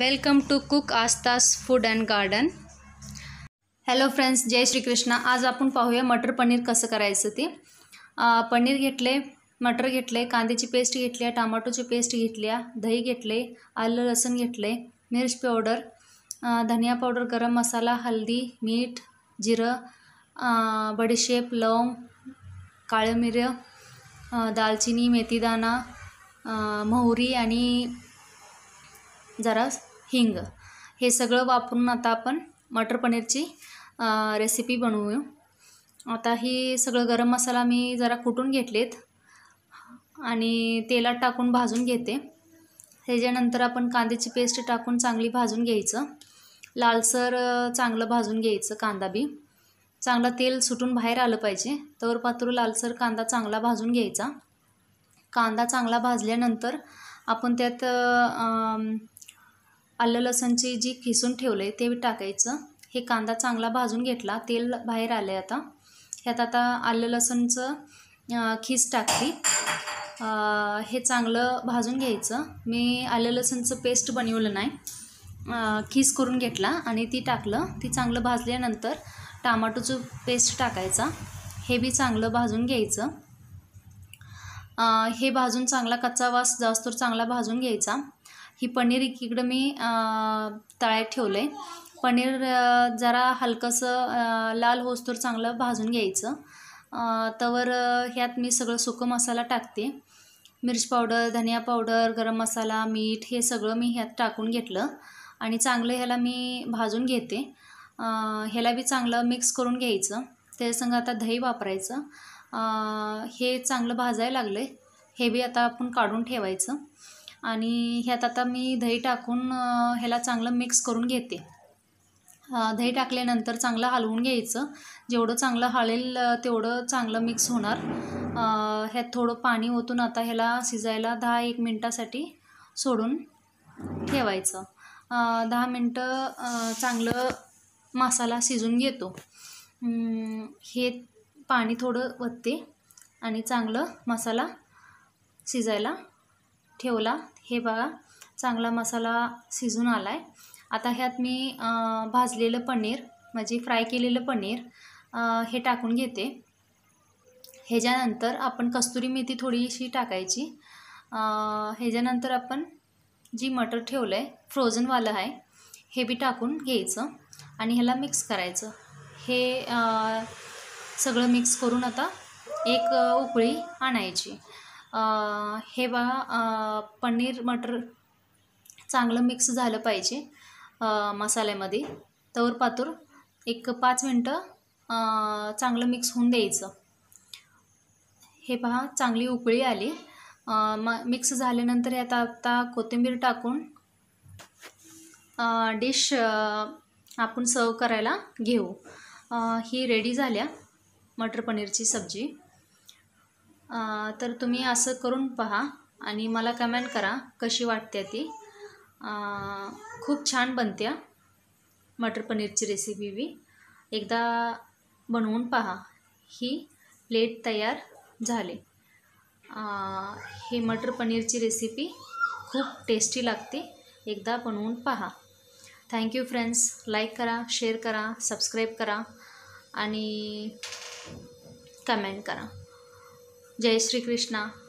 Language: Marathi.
वेलकम टू कुक आस्तास food and garden hello friends जय श्रीकृष्णा आज आपण पाहूया मटर पनीर कसं करायचं ते पनीर घेतले मटर घेतले कांद्याची पेस्ट घेतल्या टमाटोची पेस्ट घेतल्या दही घेतले आलं लसूण घेतले मिर्च पावडर धनिया पावडर गरम मसाला हल्दी मीठ जिरं बडीशेप लवंग काळं मिरं दालचिनी मेथीदाना मोहरी आणि जरा हिंग हे सगळं वापरून आता आपण मटर पनीरची रेसिपी बनवू आता ही सगळं गरम मसाला मी जरा कुटून घेतलेत आणि तेलात टाकून भाजून घेते ह्याच्यानंतर आपण कांद्याची पेस्ट टाकून चांगली भाजून घ्यायचं लालसर चांगलं भाजून घ्यायचं कांदा बी चांगला तेल सुटून बाहेर आलं पाहिजे तर पात्र लालसर कांदा चांगला भाजून घ्यायचा कांदा चांगला भाजल्यानंतर आपण त्यात आलं लसणची जी खिसून ठेवलं आहे ते टाकायचं हे कांदा चांगला भाजून घेतला तेल बाहेर आलं आहे आता ह्यात आता आलं लसणचं खीस टाकली हे चांगलं भाजून घ्यायचं मी आलं लसणचं पेस्ट बनवलं नाही खीस करून घेतला आणि ती टाकलं ती चांगलं भाजल्यानंतर टमाटोचं पेस्ट टाकायचा हे बी चांगलं भाजून घ्यायचं हे भाजून चांगला कच्चा वास जास्त चांगला भाजून घ्यायचा ही पनीर इकडं मी तळ्यात ठेवलं आहे पनीर जरा हलकंसं लाल होस्तोर चांगलं भाजून घ्यायचं तवर ह्यात मी सगळं सुकं मसाला टाकते मिर्च पावडर धनिया पावडर गरम मसाला मीठ हे सगळं मी ह्यात टाकून घेतलं आणि चांगलं ह्याला मी भाजून घेते ह्याला बी चांगलं मिक्स करून घ्यायचं त्याच्यासंग आता दही वापरायचं हे चांगलं भाजायला लागलं हे बी आता आपण काढून ठेवायचं आणि ह्यात आता मी दही टाकून ह्याला चांगलं मिक्स करून घेते दही टाकल्यानंतर चांगलं हलवून घ्यायचं जेवढं चांगलं हळेल तेवढं चांगलं मिक्स होणार ह्यात थोडं पाणी ओतून आता ह्याला शिजायला दहा एक मिनटासाठी सोडून ठेवायचं दहा मिनटं चांगलं मसाला शिजून घेतो हे पाणी थोडं वतते आणि चांगलं मसाला शिजायला ठेवला हे बघा चांगला मसाला शिजून आला आहे आता ह्यात मी भाजलेलं पनीर म्हणजे फ्राय केलेलं पनीर हे टाकून घेते ह्याच्यानंतर आपण कस्तुरी मेथी थोडीशी टाकायची ह्याच्यानंतर आपण जी मटर ठेवलं आहे फ्रोझनवालं आहे हे बी टाकून घ्यायचं आणि ह्याला मिक्स करायचं हे सगळं मिक्स करून आता एक उकळी आणायची हे बघा पनीर मटर चांगलं मिक्स झालं पाहिजे मसाल्यामध्ये तवर एक पाच मिनटं चांगलं मिक्स होऊन द्यायचं हे पहा चांगली उकळी आली म मिक्स झाल्यानंतर यात आता कोथिंबीर टाकून डिश आपण सर्व करायला घेऊ ही रेडी झाल्या मटर पनीरची सब्जी तर तुम्ही असं करून पहा आणि मला कमेंट करा कशी वाटते ती खूप छान बनत्या मटर पनीरची रेसिपी बी एकदा बनवून पहा ही प्लेट तयार झाली ही मटर पनीरची रेसिपी खूप टेस्टी लागते एकदा बनवून पहा थँक्यू फ्रेंड्स लाईक करा शेअर करा सबस्क्राईब करा आणि कमेंट करा जय श्री कृष्णा